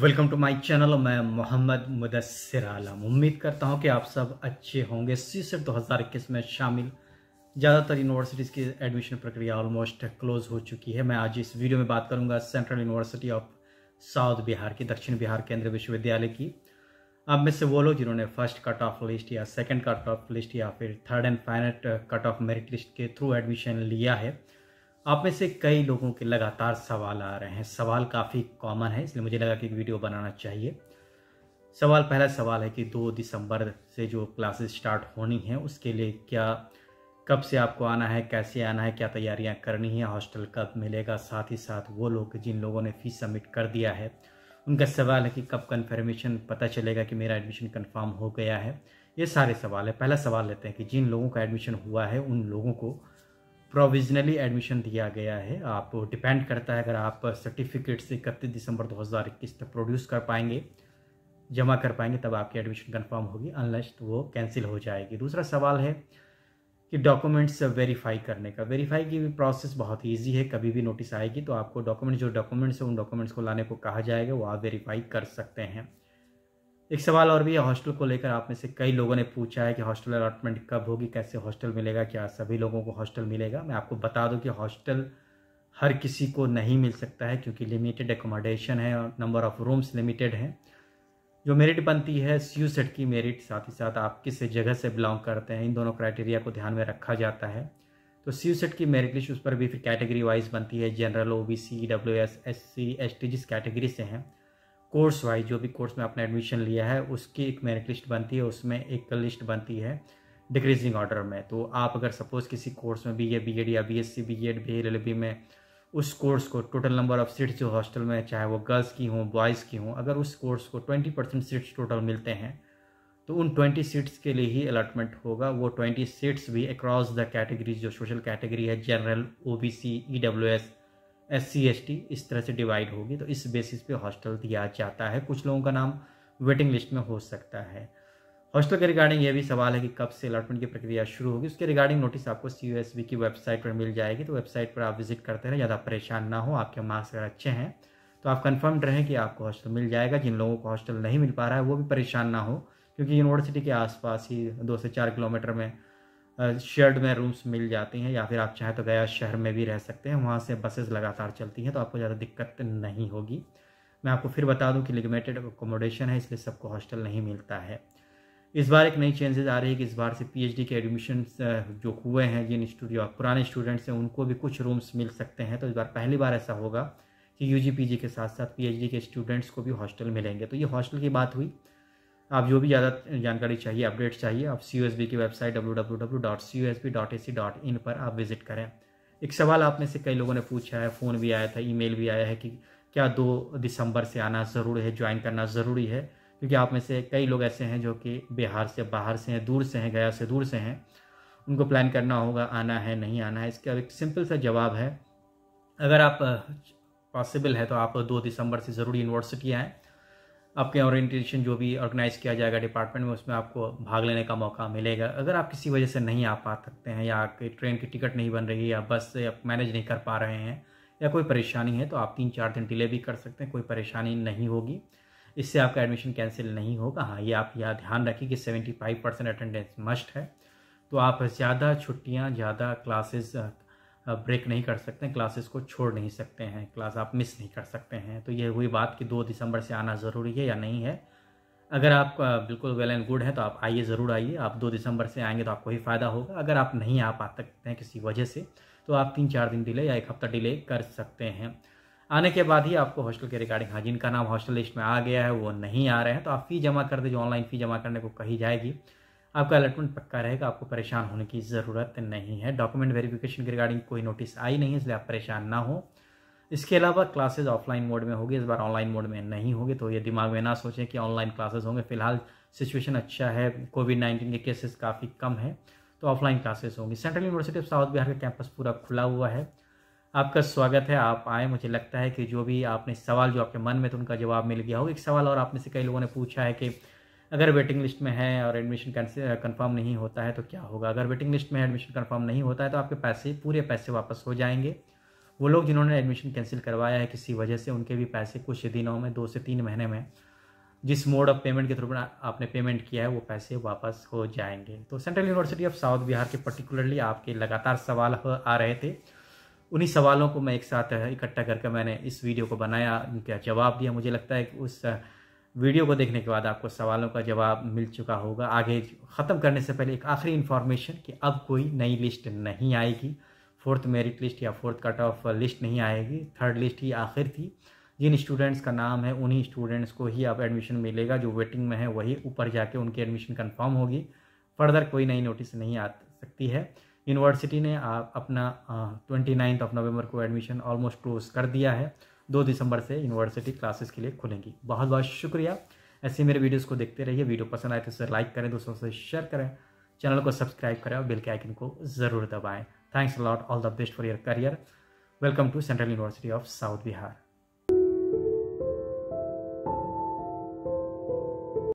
welcome to my channel मैं मोहम्मद मुदसर आलम उम्मीद करता हूं कि आप सब अच्छे होंगे सी सिर्फ e दो हज़ार इक्कीस में शामिल ज़्यादातर यूनिवर्सिटीज़ की एडमिशन प्रक्रिया ऑलमोस्ट क्लोज हो चुकी है मैं आज इस वीडियो में बात करूंगा central university of south Bihar की दक्षिण बिहार केंद्रीय विश्वविद्यालय की अब में से वो लोग जिन्होंने फर्स्ट कट ऑफ लिस्ट या सेकेंड कट ऑफ लिस्ट या फिर third and final cut off merit list के थ्रू एडमिशन लिया है आप में से कई लोगों के लगातार सवाल आ रहे हैं सवाल काफ़ी कॉमन है इसलिए मुझे लगा कि एक वीडियो बनाना चाहिए सवाल पहला सवाल है कि दो दिसंबर से जो क्लासेस स्टार्ट होनी है उसके लिए क्या कब से आपको आना है कैसे आना है क्या तैयारियां करनी है हॉस्टल कब मिलेगा साथ ही साथ वो लोग जिन लोगों ने फीस सबमिट कर दिया है उनका सवाल है कि कब कन्फर्मेशन पता चलेगा कि मेरा एडमिशन कन्फर्म हो गया है ये सारे सवाल है पहला सवाल लेते हैं कि जिन लोगों का एडमिशन हुआ है उन लोगों को प्रोविजनली एडमिशन दिया गया है आप डिपेंड करता है अगर आप सर्टिफिकेट से इकतीस दिसंबर 2021 तक प्रोड्यूस कर पाएंगे जमा कर पाएंगे तब आपकी एडमिशन कंफर्म होगी अनलेस तो वो कैंसिल हो जाएगी दूसरा सवाल है कि डॉक्यूमेंट्स वेरीफाई करने का वेरीफाई की प्रोसेस बहुत ईजी है कभी भी नोटिस आएगी तो आपको डॉक्यूमेंट जो डॉक्यूमेंट्स हैं उन डॉक्यूमेंट्स को लाने को कहा जाएगा वो आप वेरीफाई कर सकते हैं एक सवाल और भी है हॉस्टल को लेकर आप में से कई लोगों ने पूछा है कि हॉस्टल अलॉटमेंट कब होगी कैसे हॉस्टल मिलेगा क्या सभी लोगों को हॉस्टल मिलेगा मैं आपको बता दूं कि हॉस्टल हर किसी को नहीं मिल सकता है क्योंकि लिमिटेड एकोमोडेशन है और नंबर ऑफ़ रूम्स लिमिटेड हैं जो मेरिट बनती है सी सेट की मेरिट साथ ही साथ आप किस जगह से बिलोंग करते हैं इन दोनों क्राइटेरिया को ध्यान में रखा जाता है तो सी सेट की मेरिट लिस्ट उस पर भी फिर कैटेगरी वाइज बनती है general O B C W S S C S T जिस कैटेगरी से हैं कोर्स वाइज जो भी कोर्स में आपने एडमिशन लिया है उसकी एक मेरिट लिस्ट बनती है उसमें एक लिस्ट बनती है डिक्रीजिंग ऑर्डर में तो आप अगर सपोज किसी कोर्स में बी ए बी एड या B S C B Ed B L B में उस कोर्स को टोटल नंबर ऑफ़ सीट्स जो हॉस्टल में चाहे वो गर्ल्स की हों बॉयज़ की हों अगर उस कोर्स को ट्वेंटी परसेंट सीट्स टोटल मिलते हैं तो उन ट्वेंटी सीट्स के लिए ही अलाटमेंट होगा वो ट्वेंटी सीट्स भी अक्रॉस द कैटेगरीज जो सोशल कैटेगरी है general O B C E W S S C S T इस तरह से डिवाइड होगी तो इस बेसिस पे हॉस्टल दिया जाता है कुछ लोगों का नाम वेटिंग लिस्ट में हो सकता है हॉस्टल के रिगार्डिंग ये भी सवाल है कि कब से अलॉटमेंट की प्रक्रिया शुरू होगी उसके रिगार्डिंग नोटिस आपको सी एस बी की वेबसाइट पर मिल जाएगी तो वेबसाइट पर आप विजिट करते रहें ज़्यादा परेशान ना हो आपके मार्क्स अगर अच्छे हैं तो आप कन्फर्म रहें कि आपको हॉस्टल मिल जाएगा जिन लोगों को हॉस्टल नहीं मिल पा रहा है वो भी परेशान ना हो क्योंकि यूनिवर्सिटी के आसपास ही दो से चार किलोमीटर में शेयर्ड में रूम्स मिल जाती हैं या फिर आप चाहें तो गया शहर में भी रह सकते हैं वहाँ से बसेस लगातार चलती हैं तो आपको ज़्यादा दिक्कत नहीं होगी मैं आपको फिर बता दूं कि लिमिटेड अकोमोडेशन है इसलिए सबको हॉस्टल नहीं मिलता है इस बार एक नई चेंजेस आ रही है कि इस बार से पीएचडी के एडमिशन जो हुए हैं जिन स्टूडियो पुराने स्टूडेंट्स हैं उनको भी कुछ रूम्स मिल सकते हैं तो इस बार पहली बार ऐसा होगा कि यू के साथ साथ पी के स्टूडेंट्स को भी हॉस्टल मिलेंगे तो ये हॉस्टल की बात हुई आप जो भी ज़्यादा जानकारी चाहिए अपडेट चाहिए आप सी की वेबसाइट डब्ल्यू पर आप विजिट करें एक सवाल आप में से कई लोगों ने पूछा है फ़ोन भी आया था ईमेल भी आया है कि क्या दो दिसंबर से आना ज़रूरी है ज्वाइन करना ज़रूरी है क्योंकि आप में से कई लोग ऐसे हैं जो कि बिहार से बाहर से हैं दूर से हैं गया से दूर से हैं उनको प्लान करना होगा आना है नहीं आना है इसका एक सिंपल सा जवाब है अगर आप पॉसिबल है तो आप दो दिसंबर से ज़रूर यूनिवर्सिटी आएँ आपके ओरिएंटेशन जो भी ऑर्गेनाइज किया जाएगा डिपार्टमेंट में उसमें आपको भाग लेने का मौका मिलेगा अगर आप किसी वजह से नहीं आ पा सकते हैं या ट्रेन की टिकट नहीं बन रही है या बस से आप मैनेज नहीं कर पा रहे हैं या कोई परेशानी है तो आप तीन चार दिन डिले भी कर सकते हैं कोई परेशानी नहीं होगी इससे आपका एडमिशन कैंसिल नहीं होगा हाँ ये आप यह ध्यान रखिए कि seventy five percent attendance must है तो आप ज़्यादा छुट्टियाँ ज़्यादा क्लासेस ब्रेक नहीं कर सकते क्लासेस को छोड़ नहीं सकते हैं क्लास आप मिस नहीं कर सकते हैं तो ये हुई बात कि दो दिसंबर से आना ज़रूरी है या नहीं है अगर आप बिल्कुल वेल एंड गुड है तो आप आइए ज़रूर आइए आप दो दिसंबर से आएंगे तो आपको ही फ़ायदा होगा अगर आप नहीं आ पा सकते हैं किसी वजह से तो आप तीन चार दिन डिले या एक हफ्ता डिले कर सकते हैं आने के बाद ही आपको हॉस्टल के रिगार्डिंग हाँ जिनका नाम हॉस्टल लिस्ट में आ गया है वो नहीं आ रहे हैं तो आप फ़ी जमा कर दें जो ऑनलाइन फ़ी जमा करने को कही जाएगी आपका अलॉटमेंट पक्का रहेगा आपको परेशान होने की ज़रूरत नहीं है डॉक्यूमेंट वेरिफिकेशन के रिगार्डिंग कोई नोटिस आई नहीं इसलिए आप परेशान ना हो इसके अलावा क्लासेज ऑफलाइन मोड में होगी इस बार ऑनलाइन मोड में नहीं होगी तो ये दिमाग में ना सोचें कि ऑनलाइन क्लासेज होंगे फिलहाल सिचुएशन अच्छा है कोविड नाइन्टीन के केसेस काफ़ी कम है तो ऑफलाइन क्लासेस होंगी central university of south Bihar का कैंपस पूरा खुला हुआ है आपका स्वागत है आप आए मुझे लगता है कि जो भी आपने सवाल जो आपके मन में तो उनका जवाब मिल गया होगा एक सवाल और आपने से कई लोगों ने पूछा है कि अगर वेटिंग लिस्ट में है और एडमिशन कंफर्म नहीं होता है तो क्या होगा अगर वेटिंग लिस्ट में एडमिशन कंफर्म नहीं होता है तो आपके पैसे पूरे पैसे वापस हो जाएंगे वो लोग जिन्होंने एडमिशन कैंसिल करवाया है किसी वजह से उनके भी पैसे कुछ दिनों में दो से तीन महीने में जिस मोड ऑफ पेमेंट के थ्रू आपने पेमेंट किया है वो पैसे वापस हो जाएंगे तो central university of south Bihar के पर्टिकुलरली आपके लगातार सवाल आ रहे थे उन्हीं सवालों को मैं एक साथ इकट्ठा करके मैंने इस वीडियो को बनाया उनका जवाब दिया मुझे लगता है कि उस वीडियो को देखने के बाद आपको सवालों का जवाब मिल चुका होगा आगे ख़त्म करने से पहले एक आखिरी इन्फॉर्मेशन कि अब कोई नई लिस्ट नहीं आएगी फोर्थ मेरिट लिस्ट या फोर्थ कट ऑफ लिस्ट नहीं आएगी थर्ड लिस्ट ही आखिर थी जिन स्टूडेंट्स का नाम है उन्हीं स्टूडेंट्स को ही अब एडमिशन मिलेगा जो वेटिंग में है वही ऊपर जाके उनकी एडमिशन कन्फर्म होगी फर्दर कोई नई नोटिस नहीं आ सकती है यूनिवर्सिटी ने अपना ट्वेंटी नाइन्थ ऑफ नवंबर को एडमिशन ऑलमोस्ट क्लोज कर दिया है दो दिसंबर से यूनिवर्सिटी क्लासेस के लिए खुलेंगी बहुत बहुत शुक्रिया ऐसे मेरे वीडियोस को देखते रहिए वीडियो पसंद आए तो उसे लाइक करें दोस्तों से शेयर करें चैनल को सब्सक्राइब करें और बिल के आइकन को ज़रूर दबाएं thanks lot all the best for your career welcome to central university of south Bihar